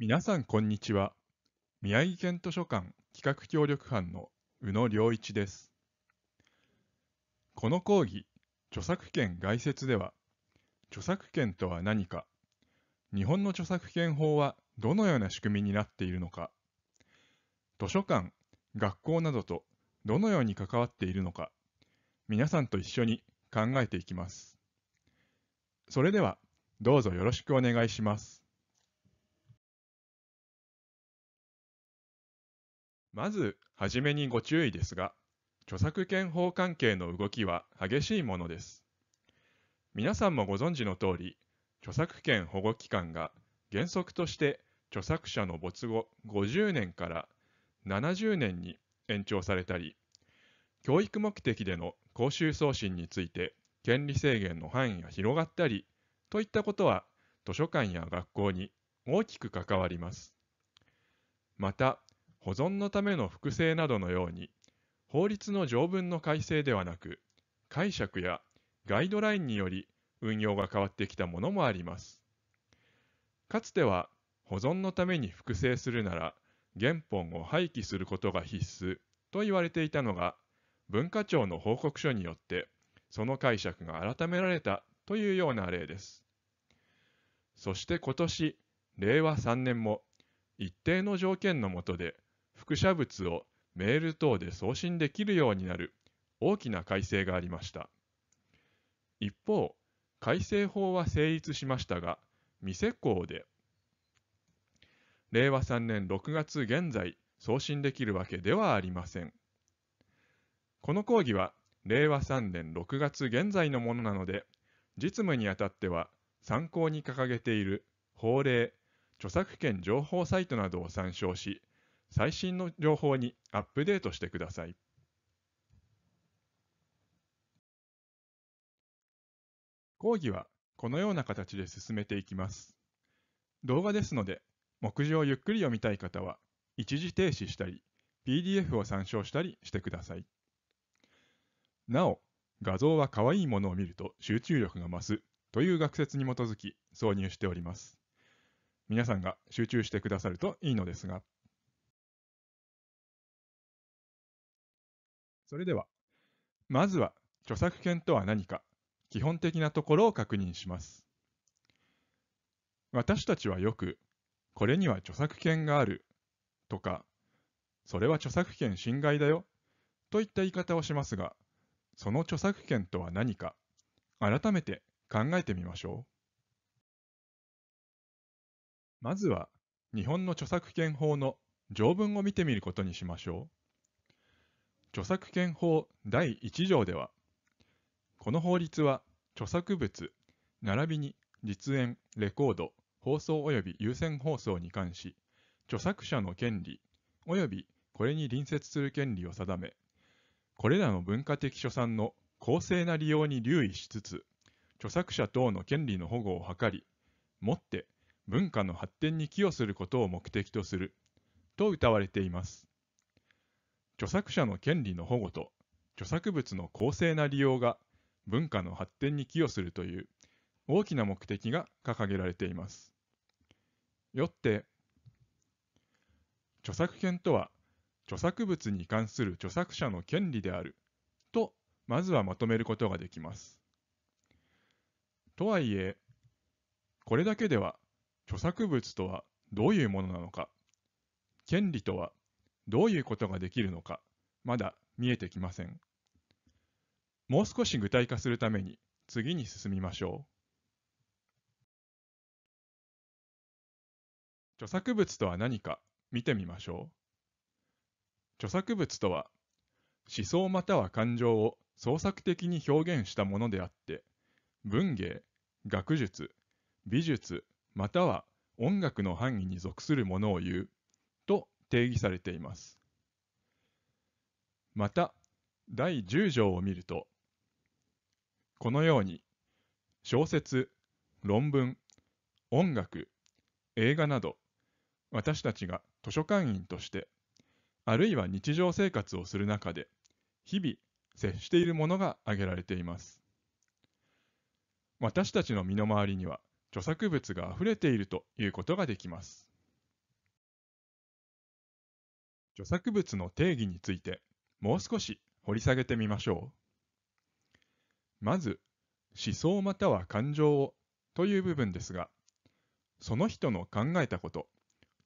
皆さんこんにちは宮城県図書館企画協力班の宇野良一ですこの講義著作権概説では著作権とは何か日本の著作権法はどのような仕組みになっているのか図書館学校などとどのように関わっているのか皆さんと一緒に考えていきますそれではどうぞよろしくお願いしますまず、はじめにご注意ですが、著作権法関係の動きは激しいものです。皆さんもご存知の通り、著作権保護機関が原則として著作者の没後50年から70年に延長されたり、教育目的での公衆送信について権利制限の範囲が広がったり、といったことは図書館や学校に大きく関わります。また、保存のための複製などのように、法律の条文の改正ではなく、解釈やガイドラインにより運用が変わってきたものもあります。かつては、保存のために複製するなら、原本を廃棄することが必須と言われていたのが、文化庁の報告書によって、その解釈が改められたというような例です。そして今年、令和3年も、一定の条件の下で複写物をメール等で送信できるようになる大きな改正がありました。一方、改正法は成立しましたが、未施行で、令和3年6月現在送信できるわけではありません。この講義は令和3年6月現在のものなので、実務にあたっては参考に掲げている法令、著作権情報サイトなどを参照し、最新の情報にアップデートしてください。講義はこのような形で進めていきます。動画ですので、目次をゆっくり読みたい方は、一時停止したり、PDF を参照したりしてください。なお、画像は可愛いものを見ると集中力が増すという学説に基づき挿入しております。皆さんが集中してくださるといいのですが。それでは、まずは著作権とは何か、基本的なところを確認します。私たちはよく、これには著作権があるとか、それは著作権侵害だよといった言い方をしますが、その著作権とは何か、改めて考えてみましょう。まずは、日本の著作権法の条文を見てみることにしましょう。著作権法第1条では、この法律は著作物、並びに実演、レコード、放送及び有線放送に関し、著作者の権利、及びこれに隣接する権利を定め、これらの文化的所産の公正な利用に留意しつつ、著作者等の権利の保護を図り、もって文化の発展に寄与することを目的とする、と謳われています。著作者の権利の保護と著作物の公正な利用が文化の発展に寄与するという大きな目的が掲げられています。よって著作権とは著作物に関する著作者の権利であるとまずはまとめることができます。とはいえこれだけでは著作物とはどういうものなのか権利とはどういうことができるのか、まだ見えてきません。もう少し具体化するために、次に進みましょう。著作物とは何か見てみましょう。著作物とは、思想または感情を創作的に表現したものであって、文芸、学術、美術、または音楽の範囲に属するものを言う。定義されています。また第10条を見るとこのように小説論文音楽映画など私たちが図書館員としてあるいは日常生活をする中で日々接しているものが挙げられています私たちの身の回りには著作物があふれているということができます著作物の定義についてもう少し掘り下げてみましょう。まず、思想または感情をという部分ですが、その人の考えたこと、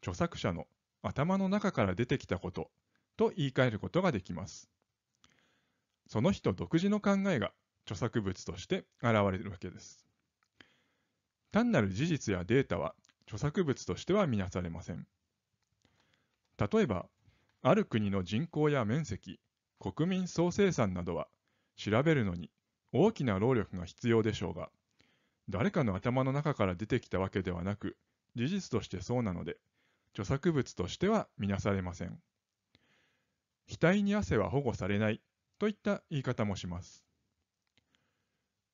著作者の頭の中から出てきたことと言い換えることができます。その人独自の考えが著作物として現れるわけです。単なる事実やデータは著作物としては見なされません。例えば、ある国の人口や面積、国民総生産などは、調べるのに大きな労力が必要でしょうが、誰かの頭の中から出てきたわけではなく、事実としてそうなので、著作物としては見なされません。額に汗は保護されないといった言い方もします。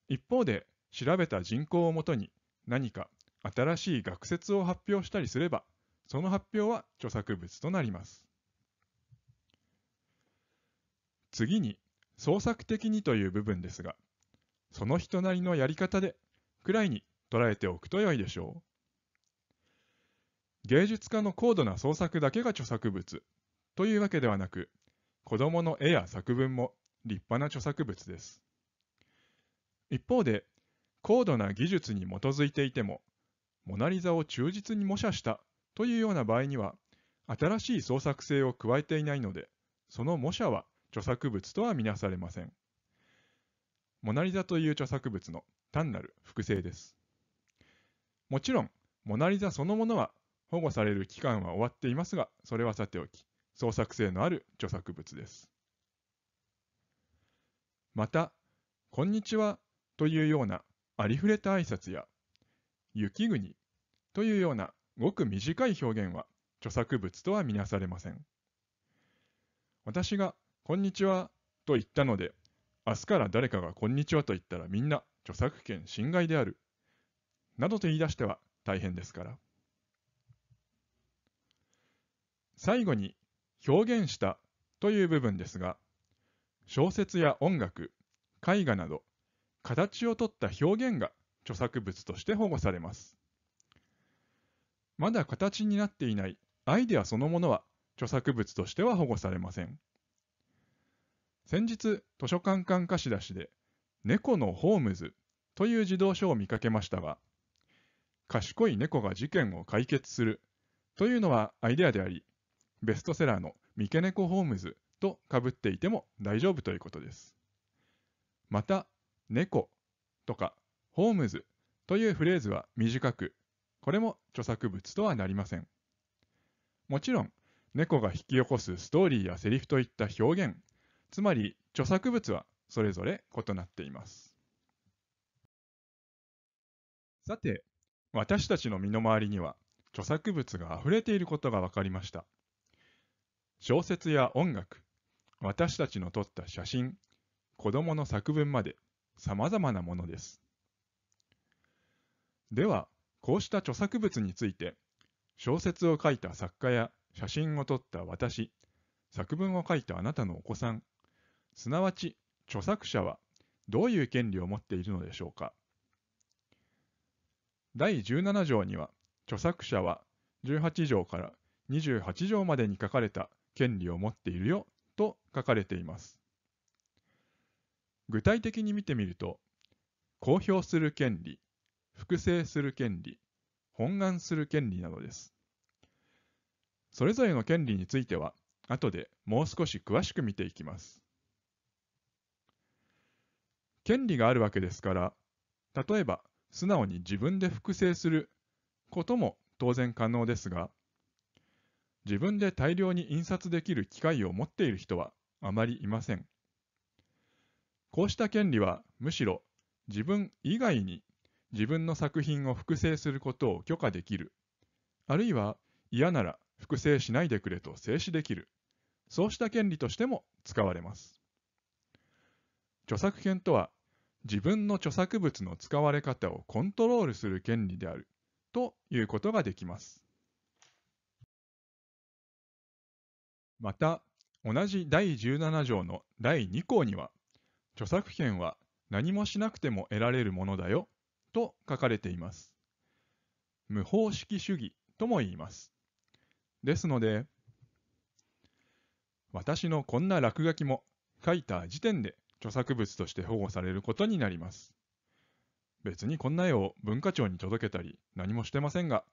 一方で、調べた人口をもとに何か新しい学説を発表したりすれば、その発表は著作物となります。次に、創作的にという部分ですが、その人なりのやり方で、くらいに捉えておくと良いでしょう。芸術家の高度な創作だけが著作物というわけではなく、子供の絵や作文も立派な著作物です。一方で、高度な技術に基づいていても、モナリザを忠実に模写したというような場合には、新しい創作性を加えていないので、その模写は著作物とはみなされません。モナリザという著作物の単なる複製です。もちろん、モナリザそのものは保護される期間は終わっていますが、それはさておき、創作性のある著作物です。また、こんにちはというようなありふれた挨拶や、雪国というようなごく短い表現は著作物とはみなされません。私がこんにちはと言ったので、明日から誰かがこんにちはと言ったらみんな著作権侵害である。などと言い出しては大変ですから。最後に表現したという部分ですが、小説や音楽、絵画など、形をとった表現が著作物として保護されます。まだ形になっていないアイデアそのものは著作物としては保護されません。先日、図書館館貸し出しで、猫のホームズという児童書を見かけましたが、賢い猫が事件を解決するというのはアイデアであり、ベストセラーの三毛猫ホームズとかぶっていても大丈夫ということです。また、猫とかホームズというフレーズは短く、これも著作物とはなりません。もちろん、猫が引き起こすストーリーやセリフといった表現つまり著作物はそれぞれ異なっています。さて、私たちの身の回りには著作物が溢れていることが分かりました。小説や音楽、私たちの撮った写真、子供の作文まで様々なものです。では、こうした著作物について、小説を書いた作家や写真を撮った私、作文を書いたあなたのお子さんすなわち著作者はどういう権利を持っているのでしょうか第17条には著作者は18条から28条までに書かれた権利を持っているよと書かれています具体的に見てみると公表する権利複製する権利本願する権利などですそれぞれの権利については後でもう少し詳しく見ていきます権利があるわけですから、例えば素直に自分で複製することも当然可能ですが、自分で大量に印刷できる機会を持っている人はあまりいません。こうした権利はむしろ自分以外に自分の作品を複製することを許可できる、あるいは嫌なら複製しないでくれと制止できる、そうした権利としても使われます。著作権とは自分の著作物の使われ方をコントロールする権利であるということができます。また、同じ第17条の第2項には、著作権は何もしなくても得られるものだよと書かれています。無方式主義とも言います。ですので、私のこんな落書きも書いた時点で著作物として保護されることになります。別にこんな絵を文化庁に届けたり何もしてませんが、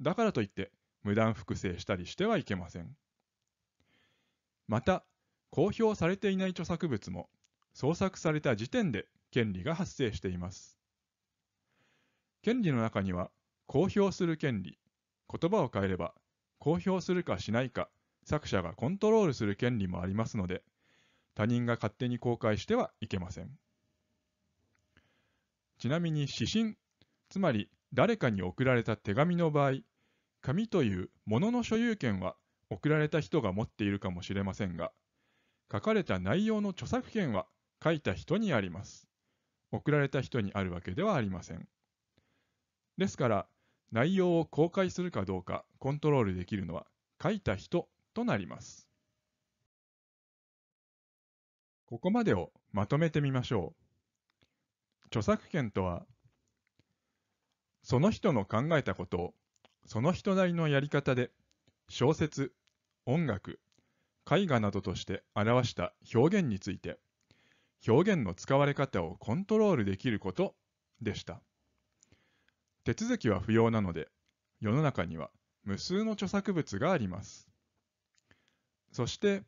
だからといって無断複製したりしてはいけません。また、公表されていない著作物も創作された時点で権利が発生しています。権利の中には、公表する権利、言葉を変えれば、公表するかしないか、作者がコントロールする権利もありますので、他人が勝手に公開してはいけません。ちなみに指針、つまり誰かに送られた手紙の場合、紙というものの所有権は送られた人が持っているかもしれませんが、書かれた内容の著作権は書いた人にあります。送られた人にあるわけではありません。ですから、内容を公開するかどうかコントロールできるのは書いた人となります。ここまでをまとめてみましょう。著作権とは、その人の考えたことを、その人なりのやり方で、小説、音楽、絵画などとして表した表現について、表現の使われ方をコントロールできることでした。手続きは不要なので、世の中には無数の著作物があります。そして、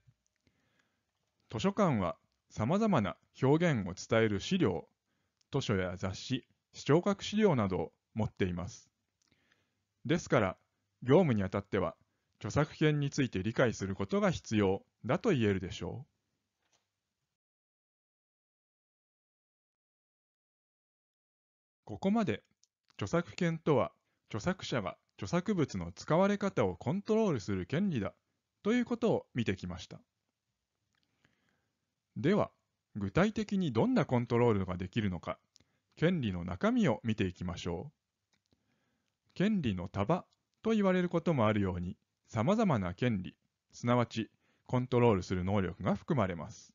図書館はさまざまな表現を伝える資料、図書や雑誌、視聴覚資料などを持っています。ですから、業務にあたっては、著作権について理解することが必要だと言えるでしょう。ここまで著作権とは著作者が著作物の使われ方をコントロールする権利だということを見てきました。では、具体的にどんなコントロールができるのか、権利の中身を見ていきましょう。権利の束と言われることもあるように、様々な権利、すなわちコントロールする能力が含まれます。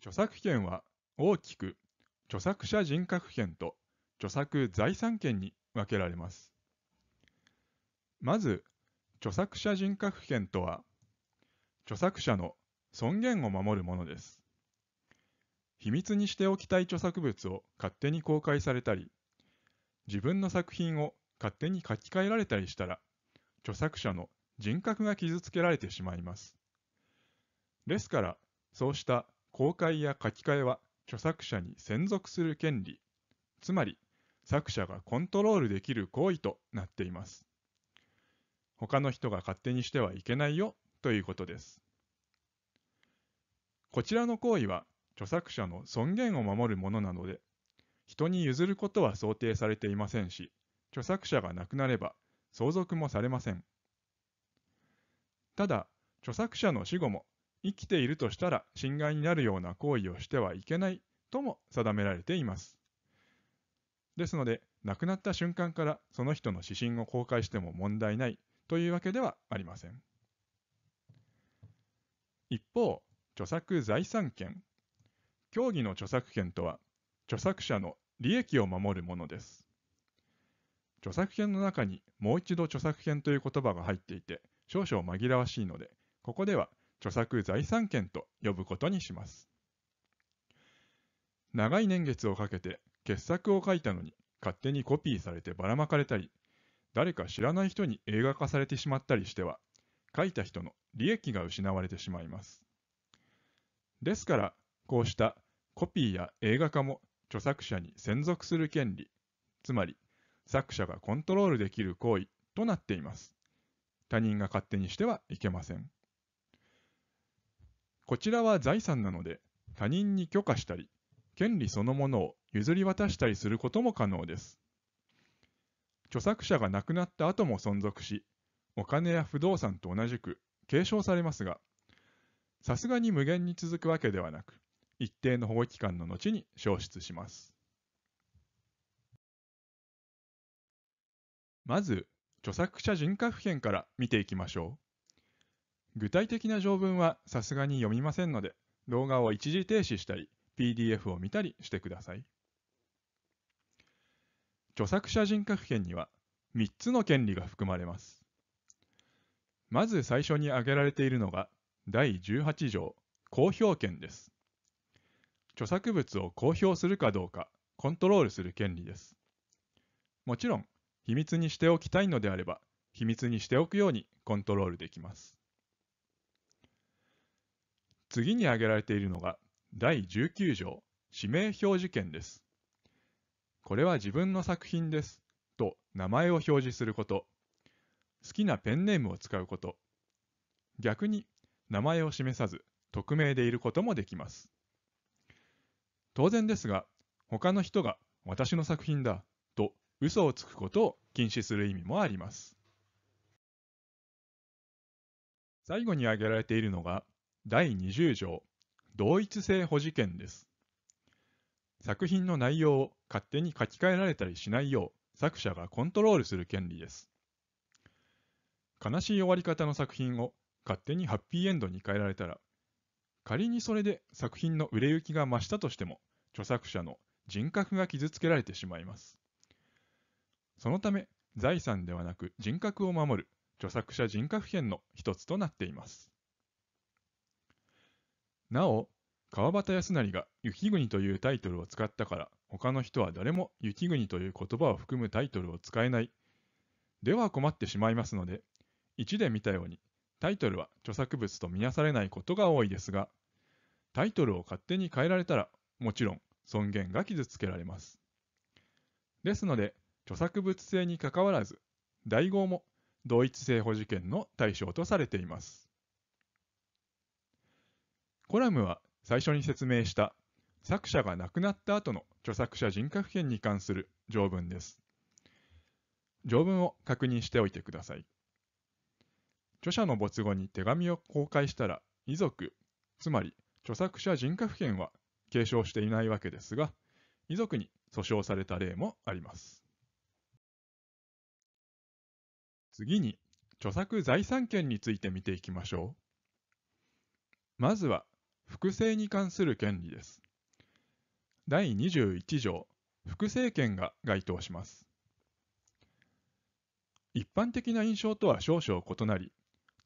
著作権は大きく著作者人格権と著作財産権に分けられます。まず、著作者人格権とは、著作者の尊厳を守るものです。秘密にしておきたい著作物を勝手に公開されたり、自分の作品を勝手に書き換えられたりしたら、著作者の人格が傷つけられてしまいます。ですから、そうした公開や書き換えは著作者に専属する権利、つまり作者がコントロールできる行為となっています。他の人が勝手にしてはいけないよということです。こちらの行為は著作者の尊厳を守るものなので、人に譲ることは想定されていませんし、著作者が亡くなれば相続もされません。ただ、著作者の死後も生きているとしたら侵害になるような行為をしてはいけないとも定められています。ですので、亡くなった瞬間からその人の指針を公開しても問題ないというわけではありません。一方、著作財産権。競技の著作権とは、著作者の利益を守るものです。著作権の中にもう一度著作権という言葉が入っていて、少々紛らわしいので、ここでは著作財産権と呼ぶことにします。長い年月をかけて傑作を書いたのに勝手にコピーされてばらまかれたり、誰か知らない人に映画化されてしまったりしては書いた人の利益が失われてしまいます。ですから、こうしたコピーや映画化も著作者に専属する権利、つまり作者がコントロールできる行為となっています。他人が勝手にしてはいけません。こちらは財産なので、他人に許可したり、権利そのものを譲り渡したりすることも可能です。著作者が亡くなった後も存続し、お金や不動産と同じく継承されますが、さすがに無限に続くわけではなく、一定の保護期間の後に消失します。まず、著作者人格権から見ていきましょう。具体的な条文はさすがに読みませんので、動画を一時停止したり、PDF を見たりしてください。著作者人格権には3つの権利が含まれます。まず最初に挙げられているのが第18条公表権です。著作物を公表するかどうかコントロールする権利です。もちろん秘密にしておきたいのであれば秘密にしておくようにコントロールできます。次に挙げられているのが第19条指名表示権です。これは自分の作品ですと名前を表示すること好きなペンネームを使うこと、逆に名前を示さず匿名でいることもできます。当然ですが、他の人が私の作品だと嘘をつくことを禁止する意味もあります。最後に挙げられているのが第20条同一性保持権です。作品の内容を勝手に書き換えられたりしないよう作者がコントロールする権利です。悲しい終わり方の作品を勝手にハッピーエンドに変えられたら、仮にそれで作品の売れ行きが増したとしても、著作者の人格が傷つけられてしまいます。そのため、財産ではなく人格を守る著作者人格権の一つとなっています。なお、川端康成が雪国というタイトルを使ったから、他の人は誰も雪国という言葉を含むタイトルを使えない。では困ってしまいますので、1で見たように、タイトルは著作物と見なされないことが多いですが、タイトルを勝手に変えられたら、もちろん尊厳が傷つけられます。ですので、著作物性にかかわらず、代号も同一性保持権の対象とされています。コラムは最初に説明した作者が亡くなった後の著作者人格権に関する条文です。条文を確認しておいてください。著者の没後に手紙を公開したら、遺族、つまり著作者人格権は継承していないわけですが、遺族に訴訟された例もあります。次に、著作財産権について見ていきましょう。まずは、複製に関する権利です。第21条、複製権が該当します。一般的な印象とは少々異なり、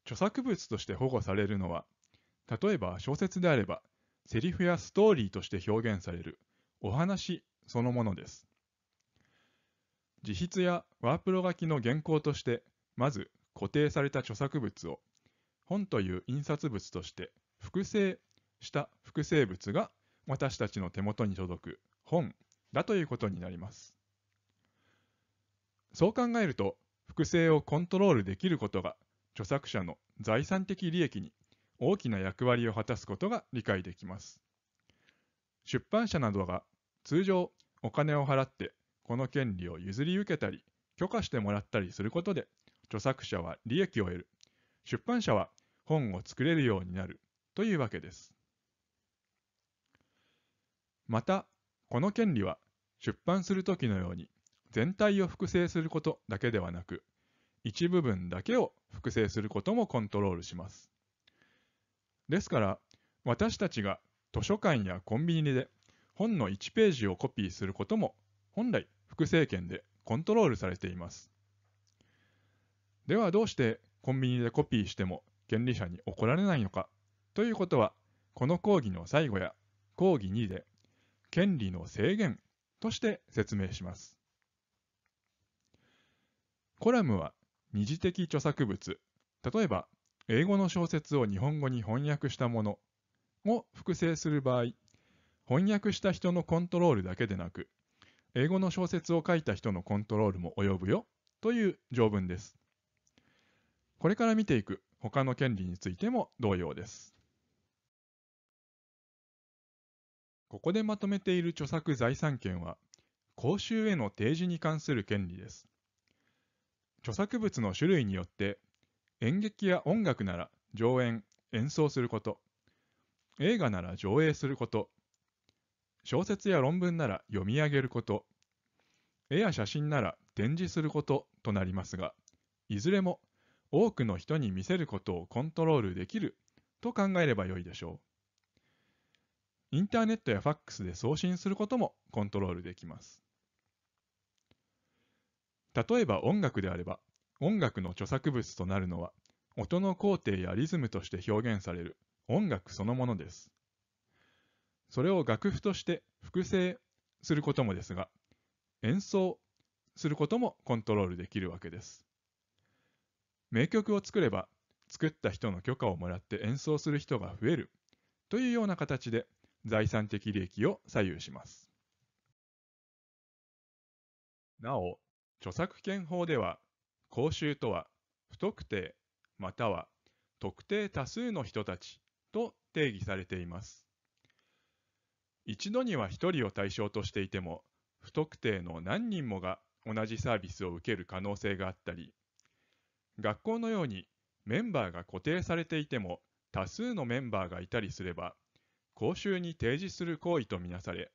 著作物として保護されるのは、例えば小説であれば、セリフやストーリーとして表現されるお話そのものです。自筆やワープロ書きの原稿として、まず固定された著作物を本という印刷物として複製した複製物が私たちの手元に届く本だということになります。そう考えると、複製をコントロールできることが著作者の財産的利益に大きな役割を果たすことが理解できます。出版社などが通常お金を払ってこの権利を譲り受けたり許可してもらったりすることで著作者は利益を得る出版社は本を作れるようになるというわけです。またこの権利は出版する時のように全体を複製することだけではなく一部分だけを複製することもコントロールします。ですから私たちが図書館やコンビニで本の1ページをコピーすることも本来複製権でコントロールされています。ではどうしてコンビニでコピーしても権利者に怒られないのかということはこの講義の最後や講義2で権利の制限として説明します。コラムは二次的著作物例えば英語の小説を日本語に翻訳したものを複製する場合翻訳した人のコントロールだけでなく英語の小説を書いた人のコントロールも及ぶよという条文ですこれから見ていく他の権利についても同様ですここでまとめている著作財産権は公衆への提示に関する権利です著作物の種類によって演劇や音楽なら上演演奏すること映画なら上映すること小説や論文なら読み上げること絵や写真なら展示することとなりますがいずれも多くの人に見せることをコントロールできると考えればよいでしょうインターネットやファックスで送信することもコントロールできます例えば音楽であれば、音楽の著作物となるのは、音の工程やリズムとして表現される音楽そのものです。それを楽譜として複製することもですが、演奏することもコントロールできるわけです。名曲を作れば、作った人の許可をもらって演奏する人が増えるというような形で財産的利益を左右します。なお、著作権法では、公衆とは不特定または特定多数の人たちと定義されています。一度には1人を対象としていても、不特定の何人もが同じサービスを受ける可能性があったり、学校のようにメンバーが固定されていても多数のメンバーがいたりすれば、公衆に提示する行為とみなされ、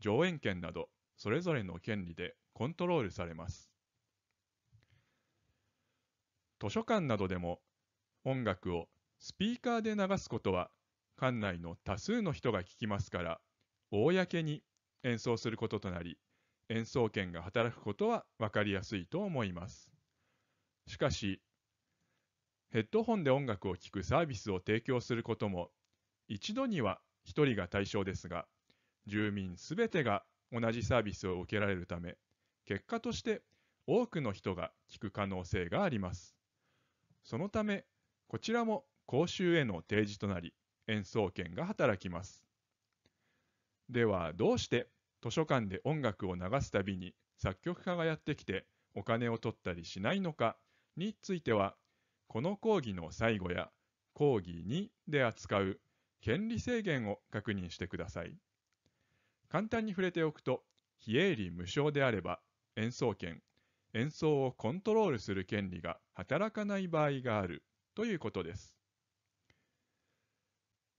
上演権などそれぞれの権利でコントロールされます。図書館などでも音楽をスピーカーで流すことは館内の多数の人が聞きますから公に演奏することとなり演奏権が働くことは分かりやすいと思います。しかしヘッドホンで音楽を聴くサービスを提供することも一度には1人が対象ですが住民すべてが同じサービスを受けられるため結果として多くの人が聞く可能性があります。そのため、こちらも講習への提示となり、演奏権が働きます。では、どうして図書館で音楽を流すたびに作曲家がやってきてお金を取ったりしないのかについては、この講義の最後や講義2で扱う権利制限を確認してください。簡単に触れておくと、非営利無償であれば演奏権、演奏をコントロールする権利が働かない場合があるということです。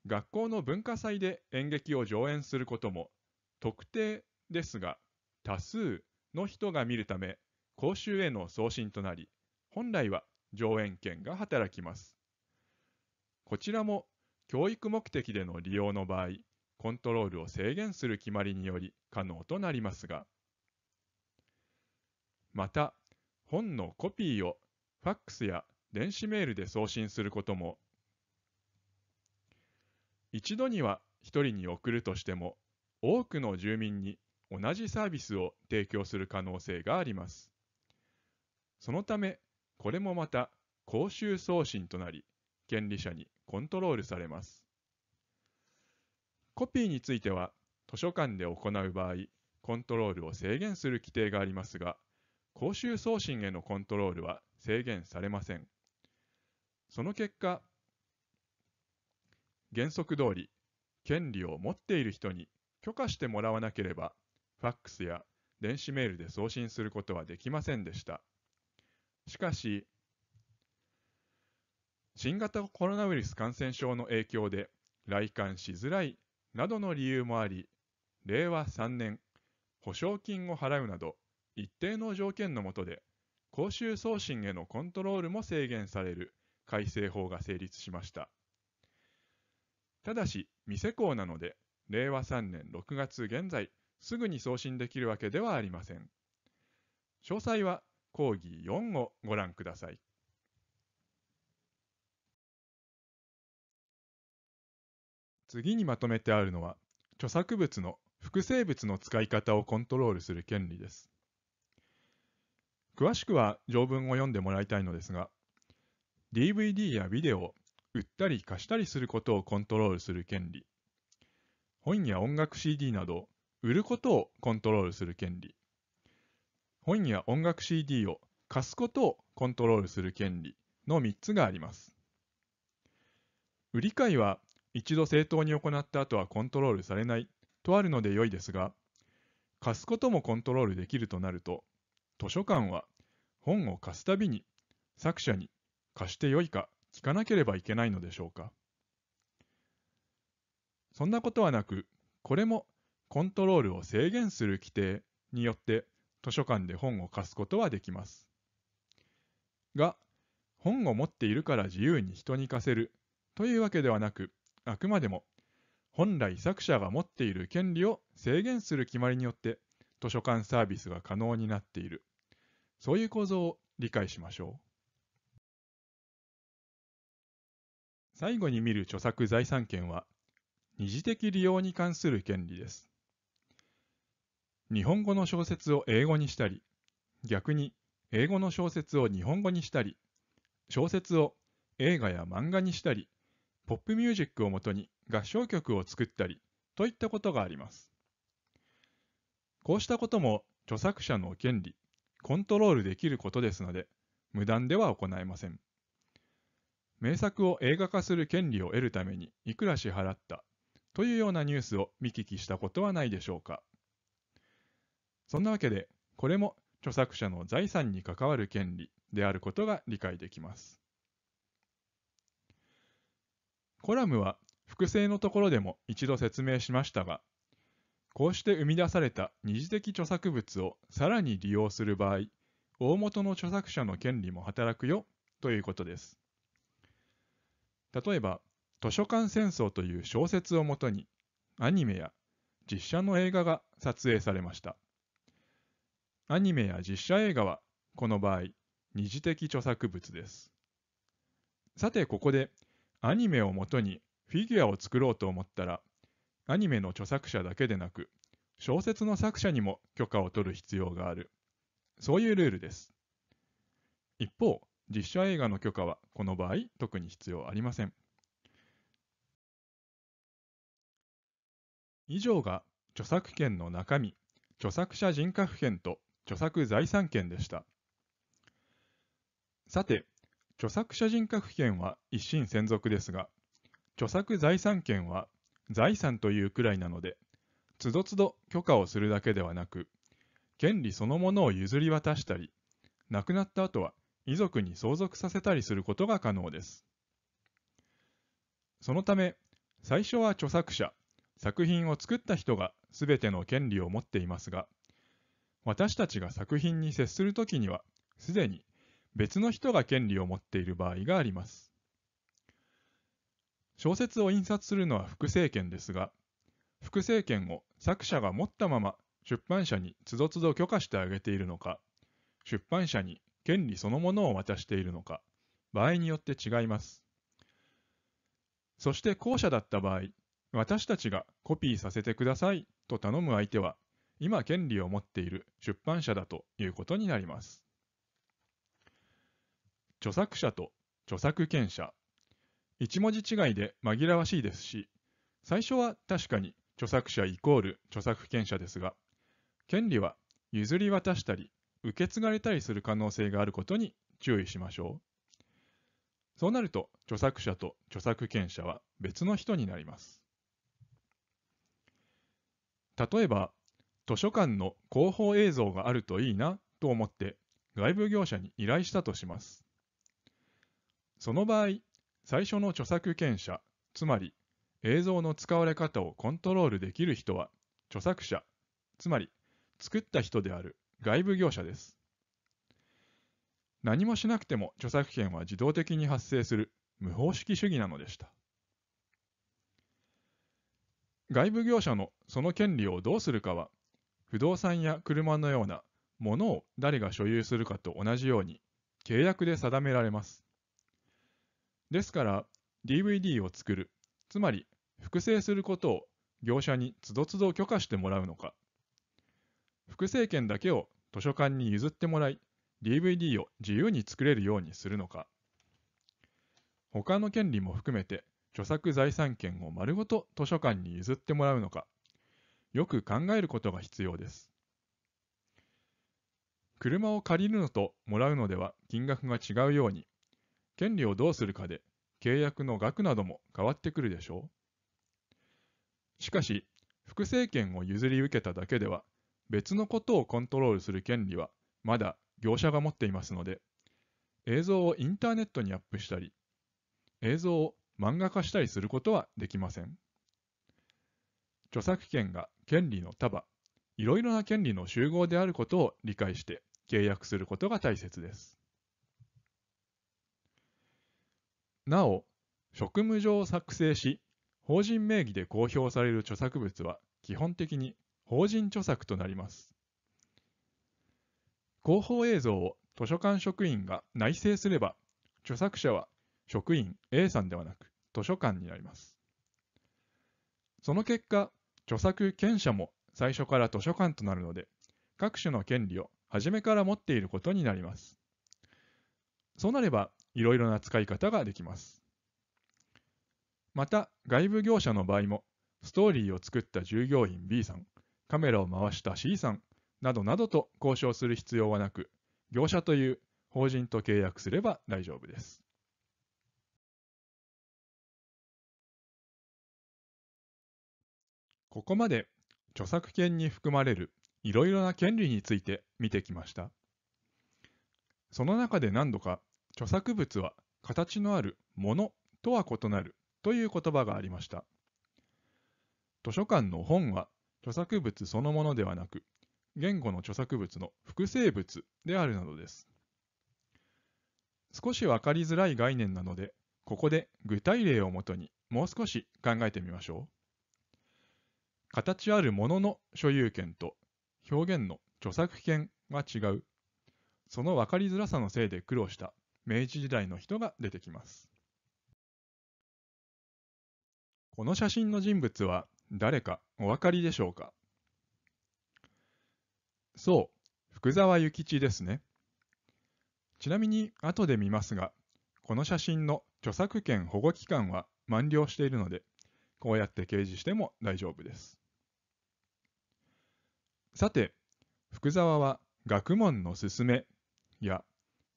学校の文化祭で演劇を上演することも、特定ですが多数の人が見るため、公衆への送信となり、本来は上演権が働きます。こちらも教育目的での利用の場合、コントロールを制限する決まりにより可能となりますが、また、本のコピーをファックスや電子メールで送信することも、一度には1人に送るとしても、多くの住民に同じサービスを提供する可能性があります。そのため、これもまた公衆送信となり、権利者にコントロールされます。コピーについては、図書館で行う場合、コントロールを制限する規定がありますが、公衆送信へのコントロールは制限されません。その結果、原則通り、権利を持っている人に許可してもらわなければ、ファックスや電子メールで送信することはできませんでした。しかし、新型コロナウイルス感染症の影響で来館しづらいなどの理由もあり、令和3年、保証金を払うなど、一定の条件の下で、公衆送信へのコントロールも制限される改正法が成立しました。ただし、未施行なので、令和3年6月現在、すぐに送信できるわけではありません。詳細は講義4をご覧ください。次にまとめてあるのは、著作物の複製物の使い方をコントロールする権利です。詳しくは条文を読んでもらいたいのですが、DVD やビデオ、売ったり貸したりすることをコントロールする権利、本や音楽 CD など、売ることをコントロールする権利、本や音楽 CD を貸すことをコントロールする権利の3つがあります。売り買いは一度正当に行った後はコントロールされないとあるので良いですが、貸すこともコントロールできるとなると、図書館は本を貸すたびに作者に貸してよいか聞かなければいけないのでしょうかそんなことはなくこれもコントロールを制限する規定によって図書館で本を貸すことはできますが本を持っているから自由に人に貸せるというわけではなくあくまでも本来作者が持っている権利を制限する決まりによって図書館サービスが可能になっているそういう構造を理解しましょう。最後に見る著作財産権は、二次的利用に関する権利です。日本語の小説を英語にしたり、逆に英語の小説を日本語にしたり、小説を映画や漫画にしたり、ポップミュージックをもとに合唱曲を作ったり、といったことがあります。こうしたことも著作者の権利コントロールできることですので、無断では行えません。名作を映画化する権利を得るためにいくら支払ったというようなニュースを見聞きしたことはないでしょうか。そんなわけで、これも著作者の財産に関わる権利であることが理解できます。コラムは複製のところでも一度説明しましたが、こうして生み出された二次的著作物をさらに利用する場合、大元の著作者の権利も働くよということです。例えば、図書館戦争という小説をもとに、アニメや実写の映画が撮影されました。アニメや実写映画は、この場合、二次的著作物です。さて、ここで、アニメをもとにフィギュアを作ろうと思ったら、アニメの著作者だけでなく、小説の作者にも許可を取る必要がある。そういうルールです。一方、実写映画の許可はこの場合特に必要ありません。以上が著作権の中身、著作者人格権と著作財産権でした。さて、著作者人格権は一心専属ですが、著作財産権は財産というくらいなので、つどつど許可をするだけではなく、権利そのものを譲り渡したり、亡くなった後は遺族に相続させたりすることが可能です。そのため、最初は著作者、作品を作った人が全ての権利を持っていますが、私たちが作品に接するときには、すでに別の人が権利を持っている場合があります。小説を印刷するのは複製権ですが、複製権を作者が持ったまま出版社につどつど許可してあげているのか、出版社に権利そのものを渡しているのか、場合によって違います。そして後者だった場合、私たちがコピーさせてくださいと頼む相手は、今権利を持っている出版社だということになります。著作者と著作権者一文字違いで紛らわしいですし、最初は確かに著作者イコール著作権者ですが、権利は譲り渡したり、受け継がれたりする可能性があることに注意しましょう。そうなると、著作者と著作権者は別の人になります。例えば、図書館の広報映像があるといいなと思って外部業者に依頼したとします。その場合、最初の著作権者、つまり映像の使われ方をコントロールできる人は著作者、つまり作った人である外部業者です。何もしなくても著作権は自動的に発生する無方式主義なのでした。外部業者のその権利をどうするかは、不動産や車のようなものを誰が所有するかと同じように契約で定められます。ですから DVD を作る、つまり複製することを業者につどつど許可してもらうのか。複製権だけを図書館に譲ってもらい、DVD を自由に作れるようにするのか。他の権利も含めて著作財産権を丸ごと図書館に譲ってもらうのか、よく考えることが必要です。車を借りるのともらうのでは金額が違うように、権利をどうするかで契約の額なども変わってくるでしょう。しかし、複製権を譲り受けただけでは、別のことをコントロールする権利はまだ業者が持っていますので、映像をインターネットにアップしたり、映像を漫画化したりすることはできません。著作権が権利の束、いろいろな権利の集合であることを理解して契約することが大切です。なお、職務上作成し、法人名義で公表される著作物は基本的に法人著作となります。広報映像を図書館職員が内製すれば、著作者は職員 A さんではなく図書館になります。その結果、著作権者も最初から図書館となるので、各種の権利を初めから持っていることになります。そうなれば、いろいろな使い方ができます。また、外部業者の場合も、ストーリーを作った従業員 B さん、カメラを回した C さんなどなどと交渉する必要はなく、業者という法人と契約すれば大丈夫です。ここまで著作権に含まれるいろいろな権利について見てきました。その中で何度か著作物は形のあるものとは異なるという言葉がありました。図書館の本は著作物そのものではなく、言語の著作物の複製物であるなどです。少し分かりづらい概念なので、ここで具体例をもとにもう少し考えてみましょう。形あるものの所有権と表現の著作権は違う。その分かりづらさのせいで苦労した明治時代の人が出てきます。この写真の人物は誰かお分かりでしょうかそう、福沢諭吉ですね。ちなみに後で見ますが、この写真の著作権保護期間は満了しているので、こうやって掲示しても大丈夫です。さて、福沢は学問の勧めや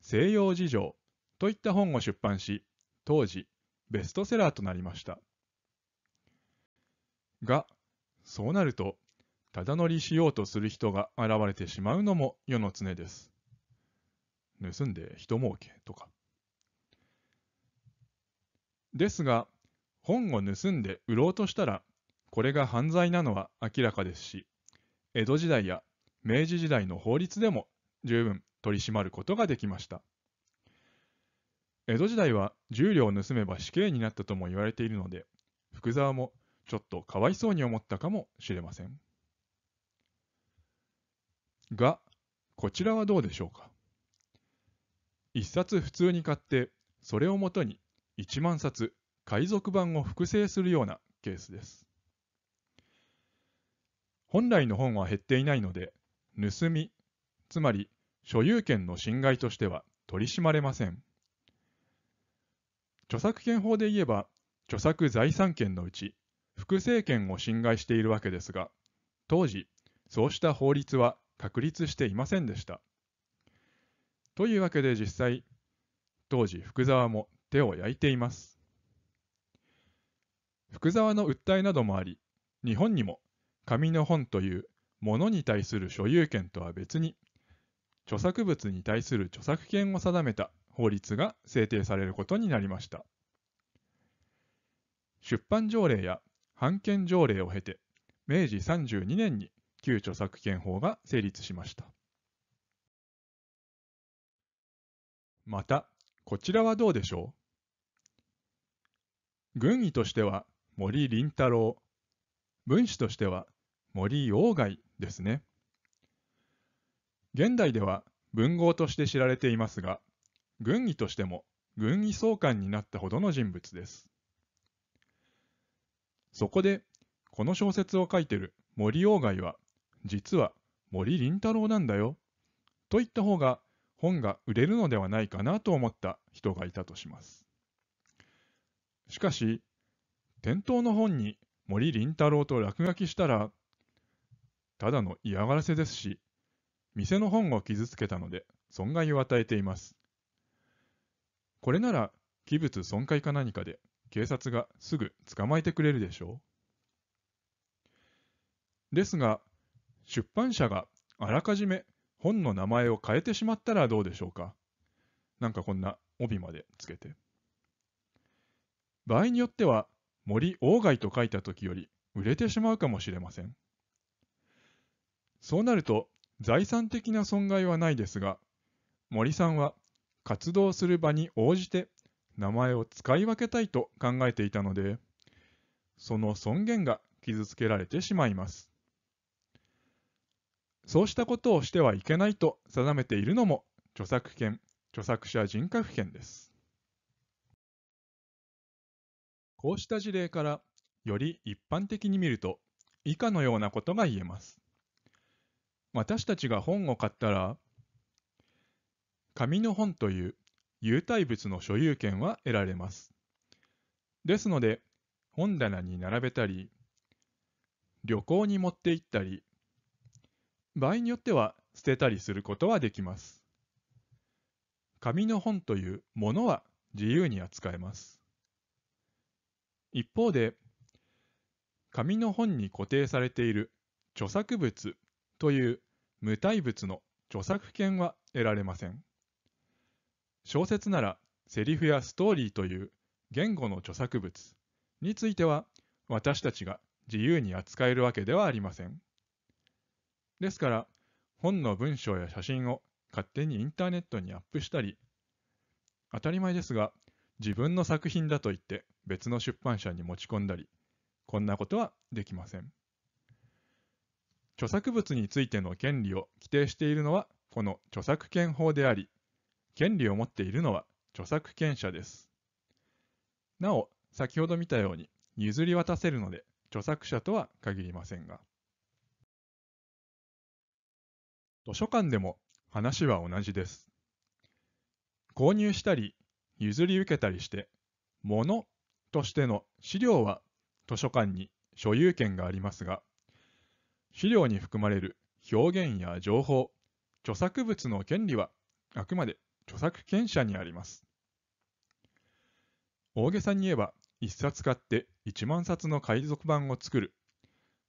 西洋事情といった本を出版し、当時、ベストセラーとなりました。が、そうなると、ただ乗りしようとする人が現れてしまうのも世の常です。盗んで人儲けとか。ですが、本を盗んで売ろうとしたら、これが犯罪なのは明らかですし、江戸時代や明治時代の法律でも十分取り締まることができました。江戸時代は重量を盗めば死刑になったとも言われているので、福沢もちょっとかわいそうに思ったかもしれません。が、こちらはどうでしょうか。一冊普通に買って、それをもとに1万冊海賊版を複製するようなケースです。本来の本は減っていないので、盗み、つまり所有権の侵害としては取り締まれません。著作権法で言えば、著作財産権のうち、複製権を侵害しているわけですが、当時、そうした法律は確立していませんでした。というわけで実際、当時福沢も手を焼いています。福沢の訴えなどもあり、日本にも紙の本というものに対する所有権とは別に、著作物に対する著作権を定めた法律が制定されることになりました出版条例や版権条例を経て明治32年に旧著作権法が成立しましたまたこちらはどうでしょう軍医としては森林太郎文士としては森鴎外ですね現代では文豪として知られていますが軍議としても軍議総監になったほどの人物です。そこで、この小説を書いてる森鴎外は、実は森林太郎なんだよ、と言った方が本が売れるのではないかなと思った人がいたとします。しかし、店頭の本に森林太郎と落書きしたら、ただの嫌がらせですし、店の本を傷つけたので損害を与えています。これなら器物損壊か何かで警察がすぐ捕まえてくれるでしょう。ですが、出版社があらかじめ本の名前を変えてしまったらどうでしょうか。なんかこんな帯までつけて。場合によっては、森鴎外と書いた時より売れてしまうかもしれません。そうなると、財産的な損害はないですが、森さんは活動する場に応じて名前を使い分けたいと考えていたので、その尊厳が傷つけられてしまいます。そうしたことをしてはいけないと定めているのも著作権、著作者人格権です。こうした事例からより一般的に見ると以下のようなことが言えます。私たちが本を買ったら紙の本という有体物の所有権は得られます。ですので、本棚に並べたり、旅行に持って行ったり、場合によっては捨てたりすることはできます。紙の本というものは自由に扱えます。一方で、紙の本に固定されている著作物という無体物の著作権は得られません。小説ならセリフやストーリーという言語の著作物については私たちが自由に扱えるわけではありません。ですから本の文章や写真を勝手にインターネットにアップしたり当たり前ですが自分の作品だと言って別の出版社に持ち込んだりこんなことはできません。著作物についての権利を規定しているのはこの著作権法であり権利を持っているのは著作権者です。なお、先ほど見たように譲り渡せるので著作者とは限りませんが。図書館でも話は同じです。購入したり譲り受けたりして、物としての資料は図書館に所有権がありますが、資料に含まれる表現や情報、著作物の権利はあくまで著作権者にあります。大げさに言えば、1冊買って1万冊の海賊版を作る。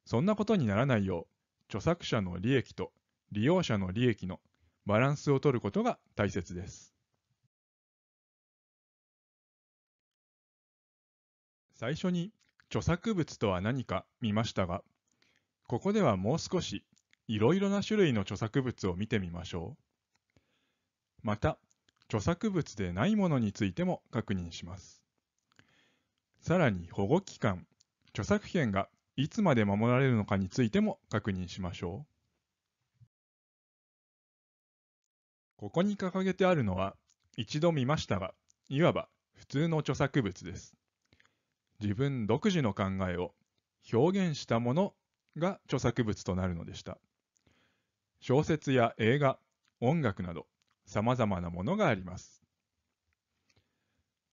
そんなことにならないよう、著作者の利益と利用者の利益のバランスを取ることが大切です。最初に著作物とは何か見ましたが、ここではもう少しいろいろな種類の著作物を見てみましょう。また、著作物でないものについても確認します。さらに保護期間、著作権がいつまで守られるのかについても確認しましょう。ここに掲げてあるのは、一度見ましたが、いわば普通の著作物です。自分独自の考えを表現したものが著作物となるのでした。小説や映画、音楽など、様々なものがあります。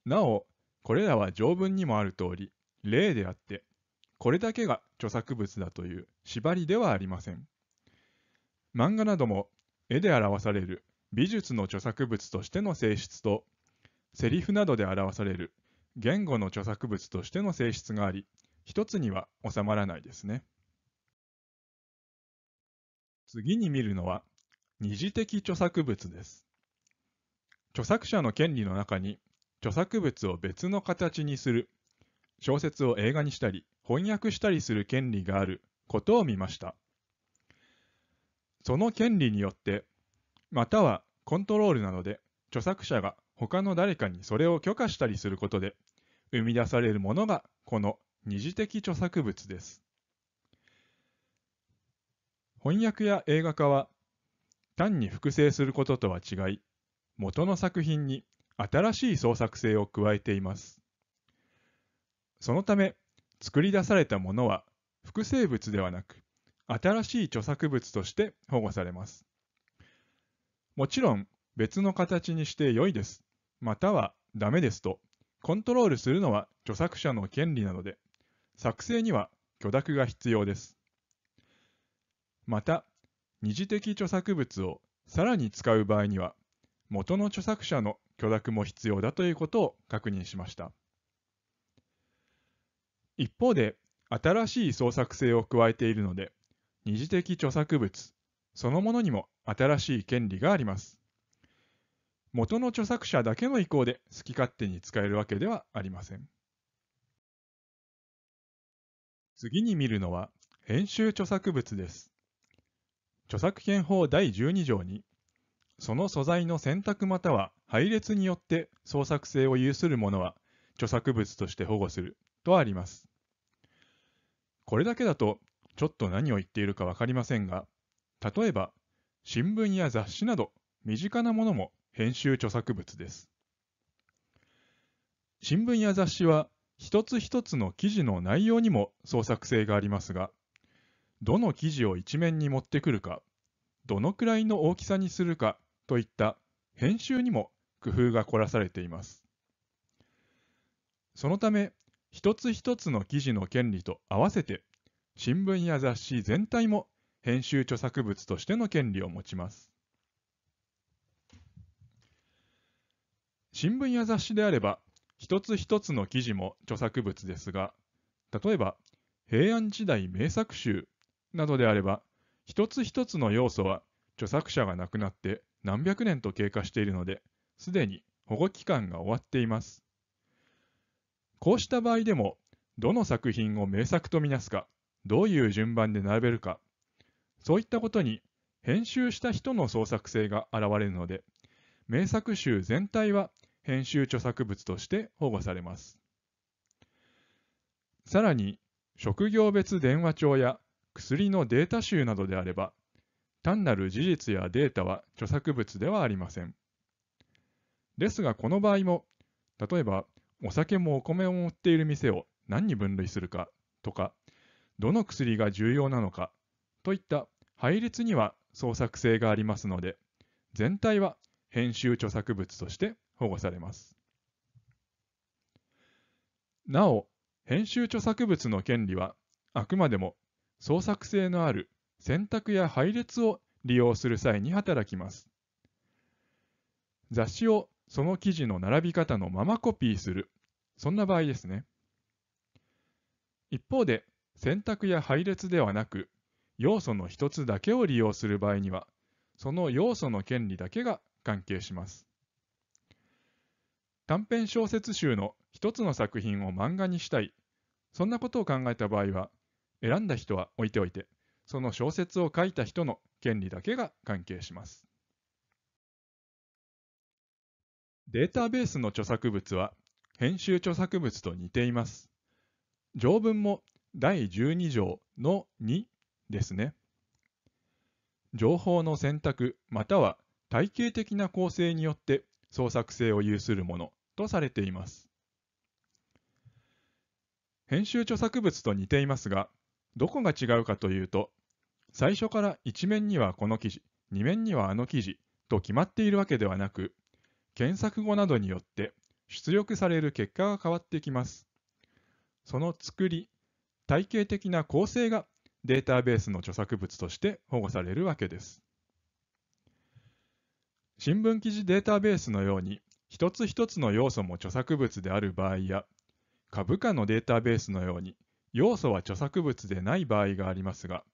なお、これらは条文にもある通り、例であって、これだけが著作物だという縛りではありません。漫画なども絵で表される美術の著作物としての性質と、セリフなどで表される言語の著作物としての性質があり、一つには収まらないですね。次に見るのは、二次的著作物です。著作者の権利の中に著作物を別の形にする小説を映画にしたり翻訳したりする権利があることを見ましたその権利によってまたはコントロールなどで著作者が他の誰かにそれを許可したりすることで生み出されるものがこの二次的著作物です翻訳や映画化は単に複製することとは違い元の作品に新しい創作性を加えています。そのため、作り出されたものは複製物ではなく、新しい著作物として保護されます。もちろん、別の形にして良いです、またはダメですと、コントロールするのは著作者の権利なので、作成には許諾が必要です。また、二次的著作物をさらに使う場合には、元の著作者の許諾も必要だということを確認しました。一方で、新しい創作性を加えているので、二次的著作物そのものにも新しい権利があります。元の著作者だけの意向で好き勝手に使えるわけではありません。次に見るのは、編集著作物です。著作権法第12条に、その素材の選択または配列によって創作性を有するものは著作物として保護するとあります。これだけだとちょっと何を言っているかわかりませんが、例えば新聞や雑誌など身近なものも編集著作物です。新聞や雑誌は一つ一つの記事の内容にも創作性がありますが、どの記事を一面に持ってくるか、どのくらいの大きさにするかといった編集にも工夫が凝らされています。そのため、一つ一つの記事の権利と合わせて、新聞や雑誌全体も編集著作物としての権利を持ちます。新聞や雑誌であれば、一つ一つの記事も著作物ですが、例えば、平安時代名作集などであれば、一つ一つの要素は著作者が亡くなって何百年と経過しているので、すでに保護期間が終わっています。こうした場合でも、どの作品を名作とみなすか、どういう順番で並べるか、そういったことに編集した人の創作性が現れるので、名作集全体は編集著作物として保護されます。さらに、職業別電話帳や薬のデータ集などであれば、単なる事実やデータは著作物ではありません。ですがこの場合も、例えばお酒もお米も売っている店を何に分類するかとか、どの薬が重要なのかといった配列には創作性がありますので、全体は編集著作物として保護されます。なお、編集著作物の権利はあくまでも創作性のある選択や配列を利用する際に働きます。雑誌をその記事の並び方のままコピーする、そんな場合ですね。一方で、選択や配列ではなく、要素の一つだけを利用する場合には、その要素の権利だけが関係します。短編小説集の一つの作品を漫画にしたい、そんなことを考えた場合は、選んだ人は置いておいて、その小説を書いた人の権利だけが関係します。データベースの著作物は編集著作物と似ています。条文も第12条の2ですね。情報の選択または体系的な構成によって創作性を有するものとされています。編集著作物と似ていますが、どこが違うかというと、最初から1面にはこの記事、2面にはあの記事と決まっているわけではなく、検索語などによって出力される結果が変わってきます。その作り、体系的な構成がデータベースの著作物として保護されるわけです。新聞記事データベースのように一つ一つの要素も著作物である場合や株価のデータベースのように要素は著作物でない場合がありますが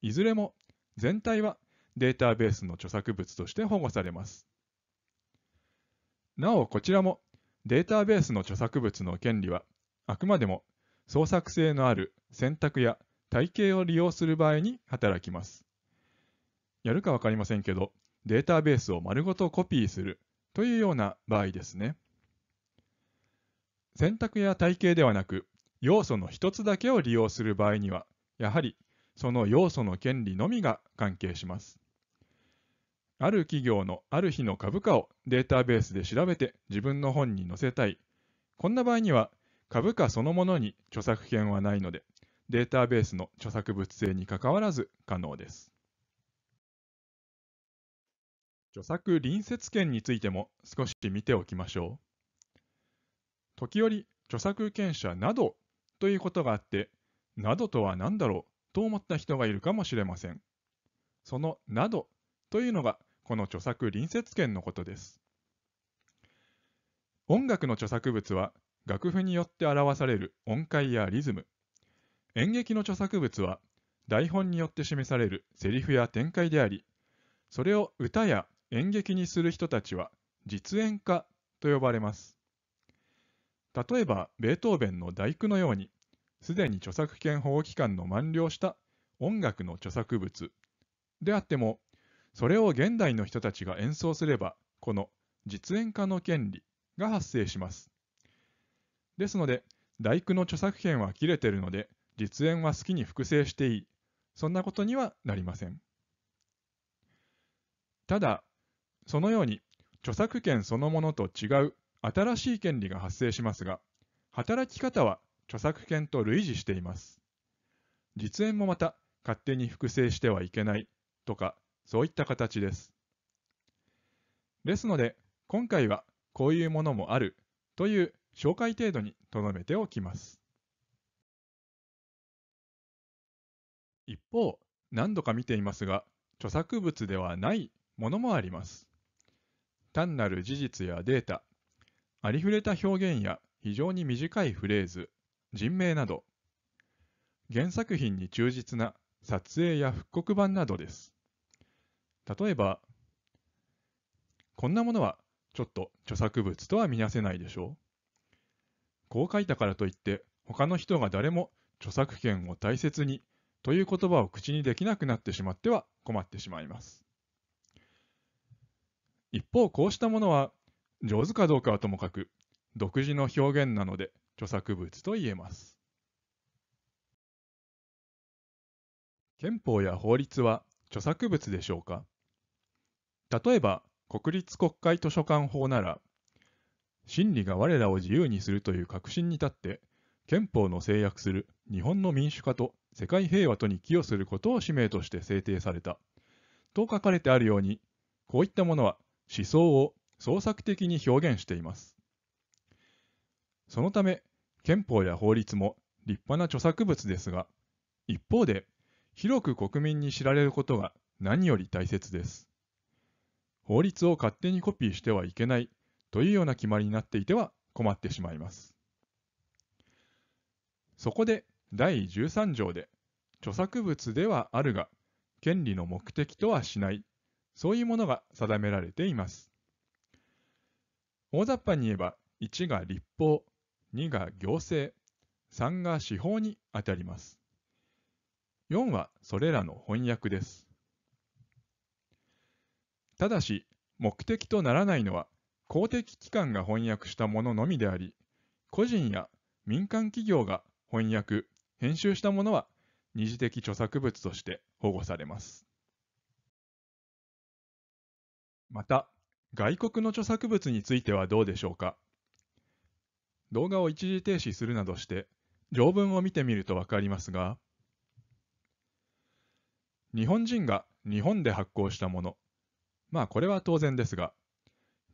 いずれも全体はデータベースの著作物として保護されます。なおこちらもデータベースの著作物の権利はあくまでも創作性のある選択や体系を利用する場合に働きます。やるかわかりませんけどデータベースを丸ごとコピーするというような場合ですね。選択や体系ではなく要素の一つだけを利用する場合にはやはりその要素の権利のみが関係します。ある企業のある日の株価をデータベースで調べて自分の本に載せたい。こんな場合には株価そのものに著作権はないので、データベースの著作物性にかかわらず可能です。著作隣接権についても少し見ておきましょう。時折、著作権者などということがあって、などとは何だろうと思った人がいるかもしれません。そのなどというのがこの著作隣接権のことです。音楽の著作物は楽譜によって表される音階やリズム演劇の著作物は台本によって示されるセリフや展開でありそれを歌や演劇にする人たちは実演家と呼ばれます例えばベートーベンの「第九」のようにすでに著作権保護期間の満了した音楽の著作物であっても、それを現代の人たちが演奏すれば、この実演家の権利が発生します。ですので、大工の著作権は切れてるので、実演は好きに複製していい。そんなことにはなりません。ただ、そのように著作権そのものと違う新しい権利が発生しますが、働き方は著作権と類似しています。実演もまた勝手に複製してはいけないとかそういった形です。ですので今回はこういうものもあるという紹介程度にとどめておきます。一方何度か見ていますが著作物ではないものもあります。単なる事実やデータ、ありふれた表現や非常に短いフレーズ、人名など原作品に忠実な撮影や復刻版などです例えばこんなものはちょっと著作物とは見なせないでしょうこう書いたからといって他の人が誰も著作権を大切にという言葉を口にできなくなってしまっては困ってしまいます一方こうしたものは上手かどうかはともかく独自の表現なので著作物と言えます。憲法や法律は著作物でしょうか例えば国立国会図書館法なら真理が我らを自由にするという確信に立って憲法の制約する日本の民主化と世界平和とに寄与することを使命として制定されたと書かれてあるようにこういったものは思想を創作的に表現していますそのため憲法や法律も立派な著作物ですが、一方で、広く国民に知られることが何より大切です。法律を勝手にコピーしてはいけないというような決まりになっていては困ってしまいます。そこで第13条で、著作物ではあるが、権利の目的とはしない、そういうものが定められています。大雑把に言えば、1が立法、2が行政、3が司法にあたります。4はそれらの翻訳です。ただし、目的とならないのは公的機関が翻訳したもののみであり、個人や民間企業が翻訳、編集したものは二次的著作物として保護されます。また、外国の著作物についてはどうでしょうか動画を一時停止するなどして条文を見てみると分かりますが日本人が日本で発行したものまあこれは当然ですが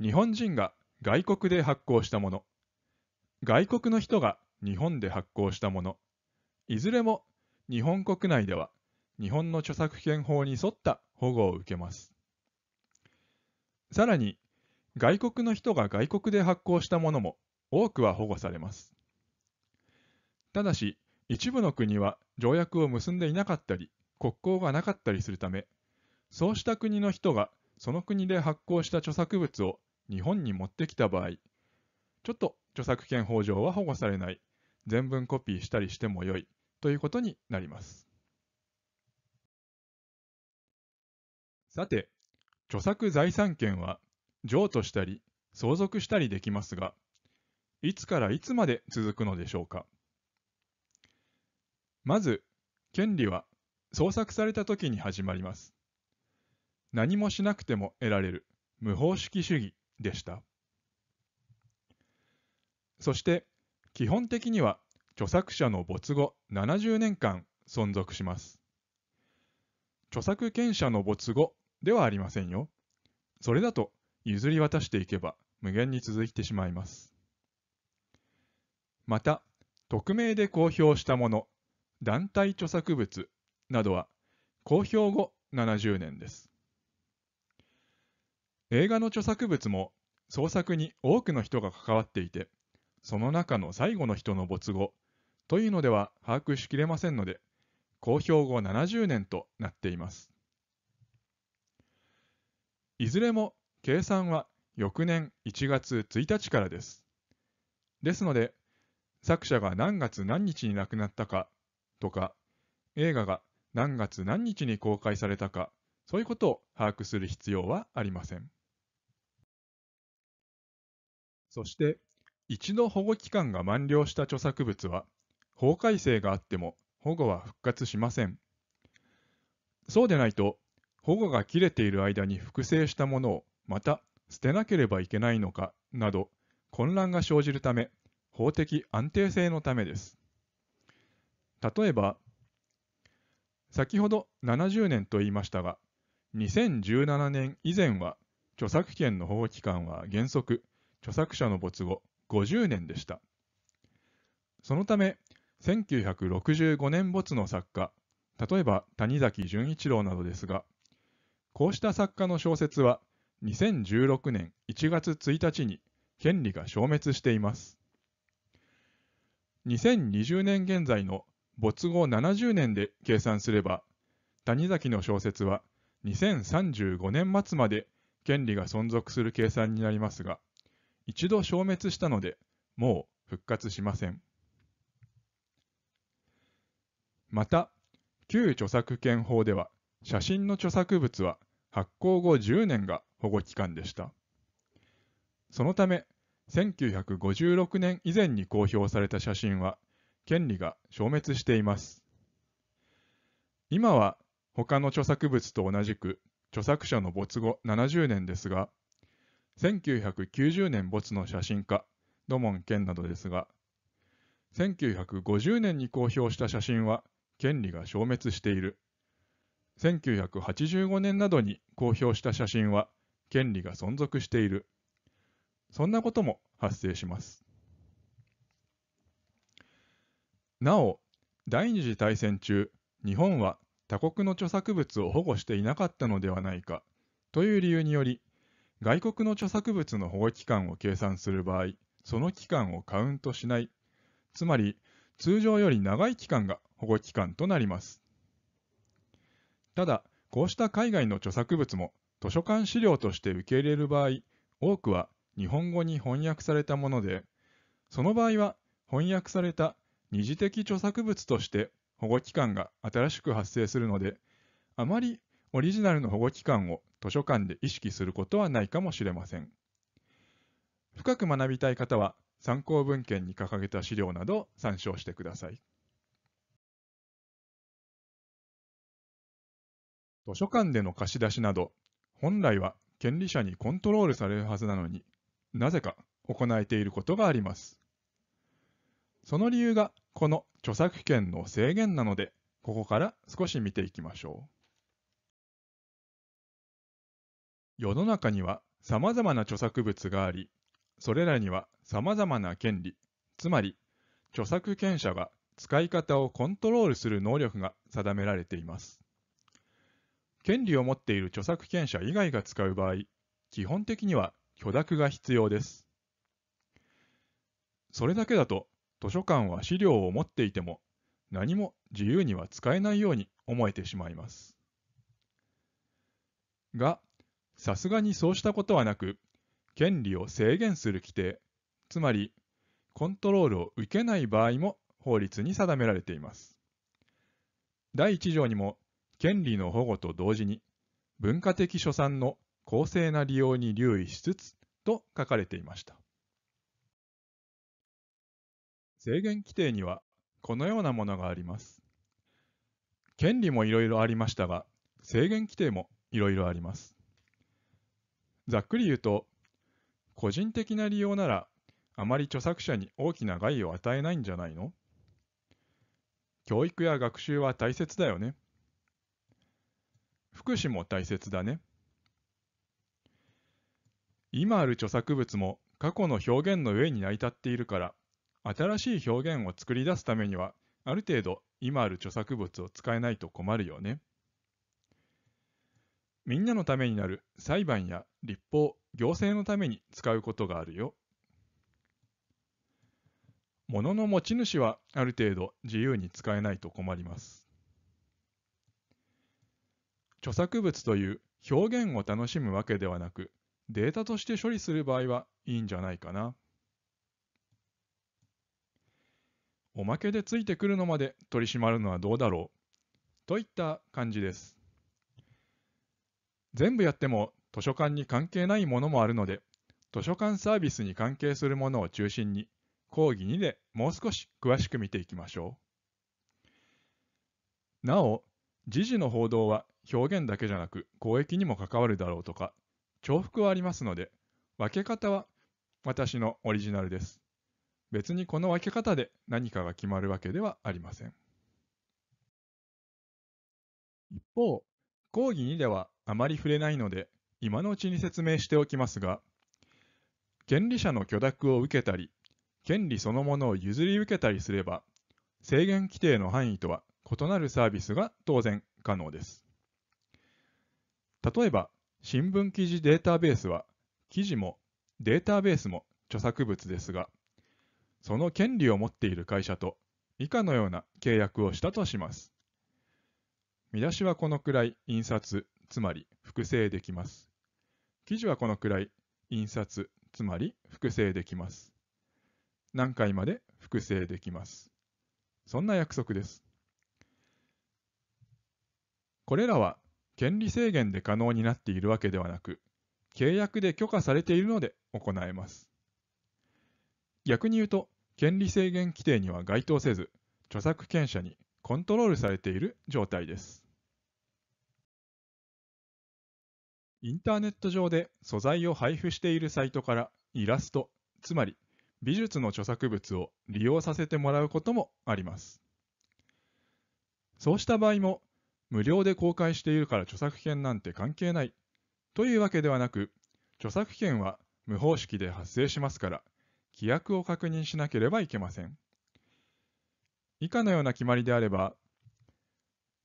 日本人が外国で発行したもの外国の人が日本で発行したものいずれも日本国内では日本の著作権法に沿った保護を受けますさらに外国の人が外国で発行したものも多くは保護されます。ただし、一部の国は条約を結んでいなかったり、国交がなかったりするため、そうした国の人がその国で発行した著作物を日本に持ってきた場合、ちょっと著作権法上は保護されない、全文コピーしたりしてもよいということになります。さて、著作財産権は譲渡したり相続したりできますが、いつからいつまで続くのでしょうかまず権利は創作された時に始まります何もしなくても得られる無方式主義でしたそして基本的には著作者の没後70年間存続します著作権者の没後ではありませんよそれだと譲り渡していけば無限に続いてしまいますまた、匿名で公表したもの、団体著作物などは公表後70年です。映画の著作物も創作に多くの人が関わっていて、その中の最後の人の没後というのでは把握しきれませんので、公表後70年となっています。いずれも計算は翌年1月1日からです。ですので、作者が何月何日に亡くなったかとか、映画が何月何日に公開されたか、そういうことを把握する必要はありません。そして、一度保護期間が満了した著作物は、法改正があっても保護は復活しません。そうでないと、保護が切れている間に複製したものをまた捨てなければいけないのかなど混乱が生じるため、法的安定性のためです。例えば、先ほど70年と言いましたが、2017年以前は著作権の保護期間は原則著作者の没後50年でした。そのため、1965年没の作家、例えば谷崎潤一郎などですが、こうした作家の小説は2016年1月1日に権利が消滅しています。2020年現在の没後70年で計算すれば谷崎の小説は2035年末まで権利が存続する計算になりますが一度消滅したのでもう復活しませんまた旧著作権法では写真の著作物は発行後10年が保護期間でしたそのため1956年以前に公表された写真は権利が消滅しています。今は他の著作物と同じく著作者の没後70年ですが、1990年没の写真家、土門健などですが、1950年に公表した写真は権利が消滅している。1985年などに公表した写真は権利が存続している。そんなことも発生します。なお、第二次大戦中、日本は他国の著作物を保護していなかったのではないかという理由により、外国の著作物の保護期間を計算する場合、その期間をカウントしない、つまり通常より長い期間が保護期間となります。ただ、こうした海外の著作物も図書館資料として受け入れる場合、多くは日本語に翻訳されたもので、その場合は翻訳された二次的著作物として保護期間が新しく発生するので、あまりオリジナルの保護期間を図書館で意識することはないかもしれません。深く学びたい方は参考文献に掲げた資料などを参照してください。図書館での貸し出しなど、本来は権利者にコントロールされるはずなのに、なぜか行えていることがあります。その理由がこの著作権の制限なので、ここから少し見ていきましょう。世の中には様々な著作物があり、それらには様々な権利、つまり著作権者が使い方をコントロールする能力が定められています。権利を持っている著作権者以外が使う場合、基本的には許諾が必要です。それだけだと図書館は資料を持っていても何も自由には使えないように思えてしまいます。が、さすがにそうしたことはなく、権利を制限する規定、つまりコントロールを受けない場合も法律に定められています。第1条にも権利の保護と同時に文化的所産の公正な利用に留意しつつと書かれていました。制限規定にはこのようなものがあります。権利もいろいろありましたが、制限規定もいろいろあります。ざっくり言うと、個人的な利用ならあまり著作者に大きな害を与えないんじゃないの教育や学習は大切だよね。福祉も大切だね。今ある著作物も過去の表現の上に成り立っているから新しい表現を作り出すためにはある程度今ある著作物を使えないと困るよね。みんなのためになる裁判や立法行政のために使うことがあるよ。物の持ち主はある程度自由に使えないと困ります。著作物という表現を楽しむわけではなくデータとして処理する場合はいいんじゃないかな。おまけでついてくるのまで取り締まるのはどうだろうといった感じです。全部やっても図書館に関係ないものもあるので、図書館サービスに関係するものを中心に、講義2でもう少し詳しく見ていきましょう。なお、時事の報道は表現だけじゃなく公益にも関わるだろうとか、重複はありますので、分け方は私のオリジナルです。別にこの分け方で何かが決まるわけではありません。一方、講義2ではあまり触れないので、今のうちに説明しておきますが、権利者の許諾を受けたり、権利そのものを譲り受けたりすれば、制限規定の範囲とは異なるサービスが当然可能です。例えば、新聞記事データベースは記事もデータベースも著作物ですがその権利を持っている会社と以下のような契約をしたとします見出しはこのくらい印刷つまり複製できます記事はこのくらい印刷つまり複製できます何回まで複製できますそんな約束ですこれらは権利制限で可能になっているわけではなく、契約で許可されているので行えます。逆に言うと、権利制限規定には該当せず、著作権者にコントロールされている状態です。インターネット上で素材を配布しているサイトからイラスト、つまり美術の著作物を利用させてもらうこともあります。そうした場合も無料で公開しているから著作権なんて関係ないというわけではなく著作権は無方式で発生しますから規約を確認しなければいけません以下のような決まりであれば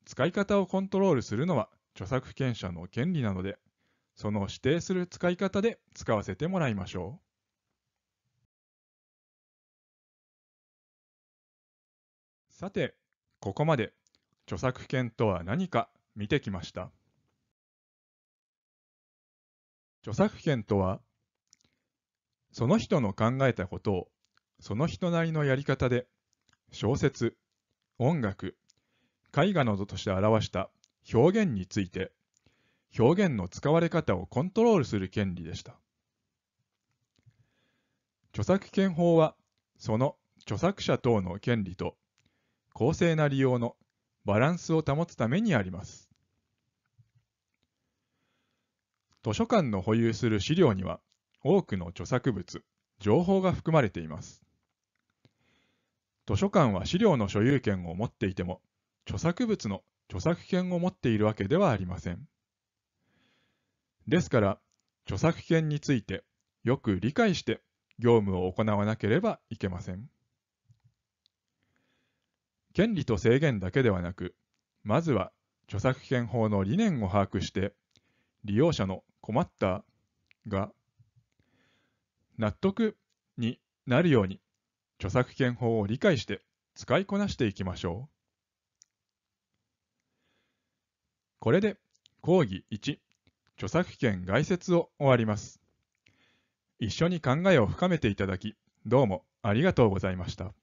使い方をコントロールするのは著作権者の権利なのでその指定する使い方で使わせてもらいましょうさてここまで著作権とは何か見てきました著作権とはその人の考えたことをその人なりのやり方で小説音楽絵画などとして表した表現について表現の使われ方をコントロールする権利でした著作権法はその著作者等の権利と公正な利用のバランスを保つためにあります。図書館の保有する資料には多くの著作物、情報が含まれています。図書館は資料の所有権を持っていても、著作物の著作権を持っているわけではありません。ですから、著作権についてよく理解して業務を行わなければいけません。権利と制限だけではなく、まずは著作権法の理念を把握して、利用者の困ったが納得になるように著作権法を理解して使いこなしていきましょう。これで講義1著作権概説を終わります。一緒に考えを深めていただき、どうもありがとうございました。